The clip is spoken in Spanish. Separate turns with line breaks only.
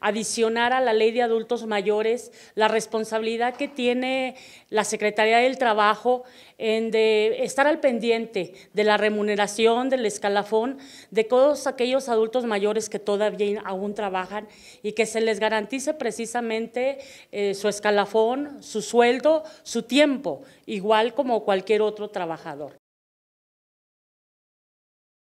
adicionar a la ley de adultos mayores la responsabilidad que tiene la Secretaría del Trabajo en de estar al pendiente de la remuneración, del escalafón, de todos aquellos adultos mayores que todavía aún trabajan y que se les garantice precisamente eh, su escalafón, su sueldo, su tiempo, igual como cualquier otro trabajador.